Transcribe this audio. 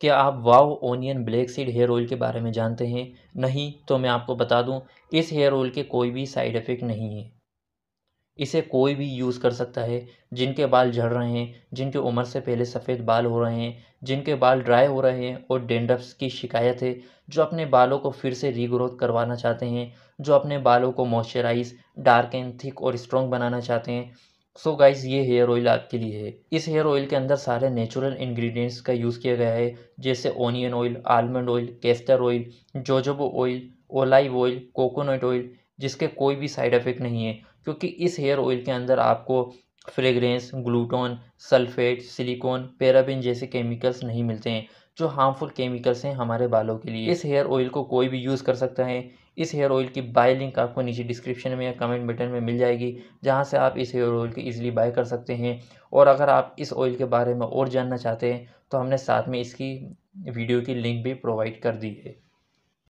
क्या आप Wow onion black seed hair oil के बारे में जानते हैं नहीं तो मैं आपको बता दूं इस हेयर ऑयल के कोई भी साइड इफ़ेक्ट नहीं है इसे कोई भी यूज़ कर सकता है जिनके बाल झड़ रहे हैं जिनके उम्र से पहले सफ़ेद बाल हो रहे हैं जिनके बाल ड्राई हो रहे हैं और डेंडप्स की शिकायत है जो अपने बालों को फिर से रीग्रोथ करवाना चाहते हैं जो अपने बालों को मॉइस्चराइज डार्क एंड थिक और स्ट्रॉन्ग बनाना चाहते हैं सो so गाइज ये हेयर ऑयल आपके लिए है इस हेयर ऑयल के अंदर सारे नेचुरल इंग्रेडिएंट्स का यूज़ किया गया है जैसे onion oil almond oil castor oil jojoba oil olive oil coconut oil जिसके कोई भी साइड इफ़ेक्ट नहीं है क्योंकि इस हेयर ऑयल के अंदर आपको fragrance gluten sulphate silicone paraben जैसे केमिकल्स नहीं मिलते हैं जो हार्मफुल केमिकल्स हैं हमारे बालों के लिए इस हेयर ऑयल को कोई भी यूज़ कर सकता है इस हेयर ऑयल की बाय लिंक आपको नीचे डिस्क्रिप्शन में या कमेंट बटन में मिल जाएगी जहाँ से आप इस हेयर ऑयल को ईजिली बाय कर सकते हैं और अगर आप इस ऑयल के बारे में और जानना चाहते हैं तो हमने साथ में इसकी वीडियो की लिंक भी प्रोवाइड कर दी है